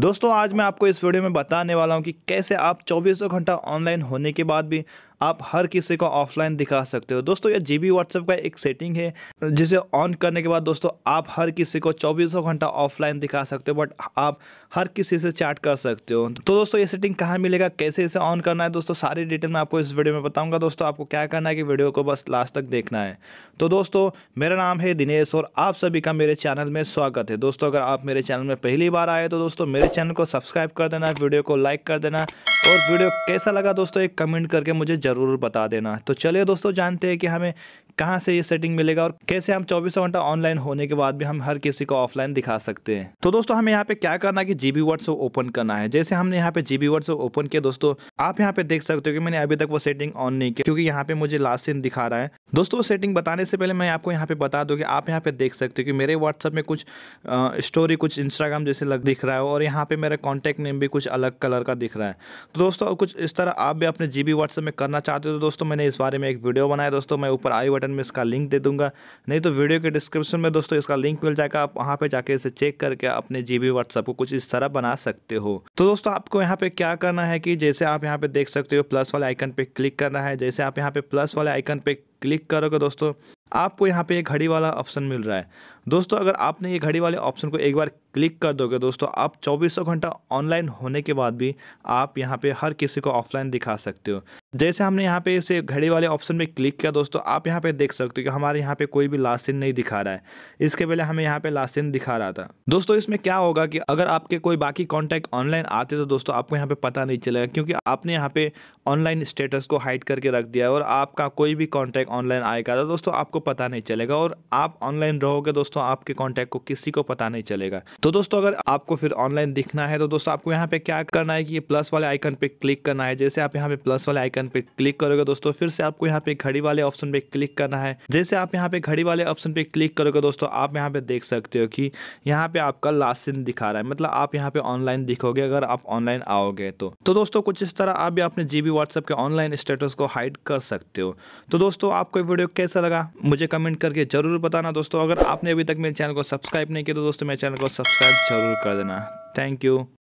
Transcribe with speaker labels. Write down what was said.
Speaker 1: दोस्तों आज मैं आपको इस वीडियो में बताने वाला हूँ कि कैसे आप चौबीसों घंटा ऑनलाइन होने के बाद भी आप हर किसी को ऑफलाइन दिखा सकते हो दोस्तों यह जी बी व्हाट्सएप का एक सेटिंग है जिसे ऑन करने के बाद दोस्तों आप हर किसी को चौबीसों घंटा ऑफलाइन दिखा सकते हो बट आप हर किसी से चैट कर सकते हो तो दोस्तों ये सेटिंग कहाँ मिलेगा कैसे इसे ऑन करना है दोस्तों सारी डिटेल मैं आपको इस वीडियो में बताऊँगा दोस्तों आपको क्या करना है कि वीडियो को बस लास्ट तक देखना है तो दोस्तों मेरा नाम है दिनेश और आप सभी का मेरे चैनल में स्वागत है दोस्तों अगर आप मेरे चैनल में पहली बार आए तो दोस्तों मेरे चैनल को सब्सक्राइब कर देना वीडियो को लाइक कर देना और वीडियो कैसा लगा दोस्तों एक कमेंट करके मुझे ज़रूर बता देना तो चलिए दोस्तों जानते हैं कि हमें कहाँ से ये सेटिंग मिलेगा और कैसे हम चौबीसों घंटा ऑनलाइन होने के बाद भी हम हर किसी को ऑफलाइन दिखा सकते हैं तो दोस्तों हमें यहाँ पे क्या करना है कि जीबी व्हाट्सअप ओपन करना है जैसे हमने यहाँ पे जीबी व्हाट्सअप ओपन किया दोस्तों आप यहाँ पे देख सकते हो कि मैंने अभी तक वो सेटिंग ऑन नहीं किया क्योंकि यहाँ पे मुझे लास्ट सीन दिखा रहा है दोस्तों सेटिंग बताने से पहले मैं आपको यहाँ पे बता दूँ कि आप यहाँ पे देख सकते हो कि मेरे व्हाट्सअप में कुछ स्टोरी कुछ इंस्टाग्राम जैसे लग दिख रहा है और यहाँ पे मेरा कॉन्टैक्ट नेम भी कुछ अलग कलर का दिख रहा है तो दोस्तों कुछ इस तरह आप भी अपने जी बी में करना चाहते हो तो दोस्तों मैंने इस बारे में एक वीडियो बनाया दोस्तों मैं ऊपर आई बटन बटन में इसका लिंक दे दूंगा नहीं तो वीडियो के डिस्क्रिप्शन में दोस्तों इसका लिंक मिल जाएगा आप वहाँ पे जाके इसे चेक करके अपने जी बी को कुछ इस तरह बना सकते हो तो दोस्तों आपको यहाँ पे क्या करना है कि जैसे आप यहाँ पे देख सकते हो प्लस वाले आइकन पे क्लिक करना है जैसे आप यहाँ पे प्लस वाले आइकन पे क्लिक करोगे दोस्तों आपको यहाँ पे ये घड़ी वाला ऑप्शन मिल रहा है दोस्तों अगर आपने ये घड़ी वाले ऑप्शन को एक बार क्लिक कर दोगे दोस्तों आप चौबीसों घंटा ऑनलाइन होने के बाद भी आप यहाँ पे हर किसी को ऑफलाइन दिखा सकते हो जैसे हमने यहाँ पे इसे घड़ी वाले ऑप्शन पे क्लिक किया दोस्तों आप यहाँ पे देख सकते हो कि हमारे यहाँ पे कोई भी लास्ट सीन नहीं दिखा रहा है इसके पहले हमें यहाँ पे लास्ट सीन दिखा रहा था दोस्तों इसमें क्या होगा कि अगर आपके कोई बाकी कॉन्टैक्ट ऑनलाइन आते तो दोस्तों आपको यहाँ पे पता नहीं चलेगा क्योंकि आपने यहाँ पे ऑनलाइन स्टेटस को हाइड करके रख दिया है और आपका कोई भी कॉन्टैक्ट ऑनलाइन आएगा तो दोस्तों आपको पता नहीं चलेगा और आप ऑनलाइन रहोगे दोस्तों आपके कॉन्टैक्ट को किसी को पता नहीं चलेगा तो दोस्तों अगर आपको फिर ऑनलाइन दिखना है तो दोस्तों आपको यहाँ पे क्या करना है कि प्लस वाले आइकन पे क्लिक करना है जैसे आप यहाँ पे प्लस वाले आइकन आइकन पे क्लिक करोगे दोस्तों फिर से आपको यहाँ पे घड़ी वाले ऑप्शन पे क्लिक करना है जैसे आप यहाँ पे घड़ी वाले ऑप्शन पे क्लिक करोगे दोस्तों आप यहाँ पे देख सकते हो कि यहाँ पे आपका लास्ट सीन दिखा रहा है मतलब आप यहाँ पे ऑनलाइन दिखोगे अगर आप ऑनलाइन आओगे तो तो दोस्तों कुछ इस तरह आप भी अपने जीबी व्हाट्सएप के ऑनलाइन स्टेटस को हाइड कर सकते हो तो दोस्तों आपको वीडियो कैसा लगा मुझे कमेंट करके जरूर बताना दोस्तों अगर आपने अभी तक मेरे चैनल को सब्सक्राइब नहीं किया तो दोस्तों मेरे चैनल को सब्सक्राइब जरूर कर देना थैंक यू